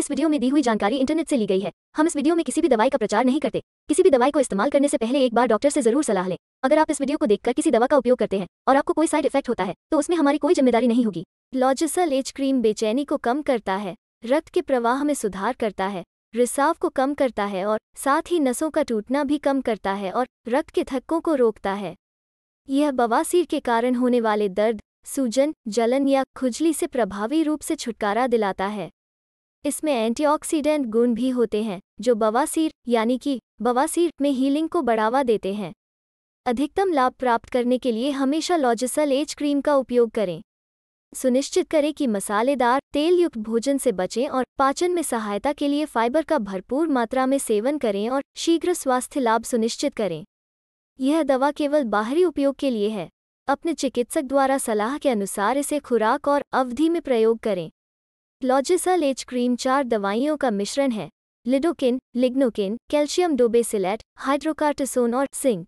इस वीडियो में दी हुई जानकारी इंटरनेट से ली गई है हम इस वीडियो में किसी भी दवाई का प्रचार नहीं करते किसी भी दवाई को इस्तेमाल करने से पहले एक बार डॉक्टर से जरूर सलाह लें अगर आप इस वीडियो को देखकर किसी दवा का उपयोग करते हैं और आपको कोई साइड इफेक्ट होता है तो उसमें हमारी कोई जिम्मेदारी नहीं होगी लॉजिसल एज क्रीम बेचैनी को कम करता है रक्त के प्रवाह में सुधार करता है रिसाव को कम करता है और साथ ही नसों का टूटना भी कम करता है और रक्त के थक्कों को रोकता है यह बवासीर के कारण होने वाले दर्द सूजन जलन या खुजली से प्रभावी रूप से छुटकारा दिलाता है इसमें एंटीऑक्सीडेंट गुण भी होते हैं जो बवासीर यानी कि बवासीर में हीलिंग को बढ़ावा देते हैं अधिकतम लाभ प्राप्त करने के लिए हमेशा लॉजिसल एज क्रीम का उपयोग करें सुनिश्चित करें कि मसालेदार तेलयुक्त भोजन से बचें और पाचन में सहायता के लिए फाइबर का भरपूर मात्रा में सेवन करें और शीघ्र स्वास्थ्य लाभ सुनिश्चित करें यह दवा केवल बाहरी उपयोग के लिए है अपने चिकित्सक द्वारा सलाह के अनुसार इसे खुराक और अवधि में प्रयोग करें लॉजिसल एच क्रीम चार दवाइयों का मिश्रण है lidocaine lignocaine calcium dobesilate hydrocortisone और सिंक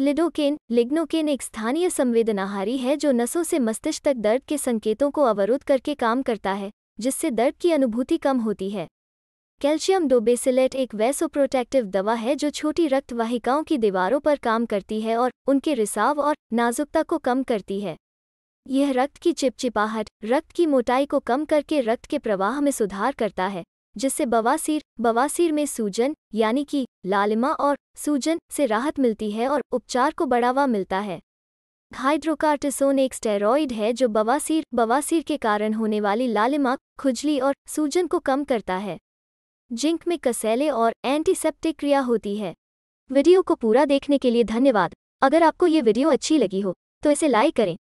लिडोकिन लिग्नोकिन एक स्थानीय संवेदनाहारी है जो नसों से मस्तिष्क तक दर्द के संकेतों को अवरुद्ध करके काम करता है जिससे दर्द की अनुभूति कम होती है कैल्शियम डोबेसिलेट एक वैसोप्रोटेक्टिव दवा है जो छोटी रक्त वाहिकाओं की दीवारों पर काम करती है और उनके रिसाव और नाजुकता को कम करती है यह रक्त की चिपचिपाहट रक्त की मोटाई को कम करके रक्त के प्रवाह में सुधार करता है जिससे बवासीर बवासीर में सूजन यानी कि लालिमा और सूजन से राहत मिलती है और उपचार को बढ़ावा मिलता है हाइड्रोकार्टिसोन एक स्टेरॉइड है जो बवासीर बवासीर के कारण होने वाली लालिमा खुजली और सूजन को कम करता है जिंक में कसैले और एंटीसेप्टिक क्रिया होती है वीडियो को पूरा देखने के लिए धन्यवाद अगर आपको ये वीडियो अच्छी लगी हो तो इसे लाइक करें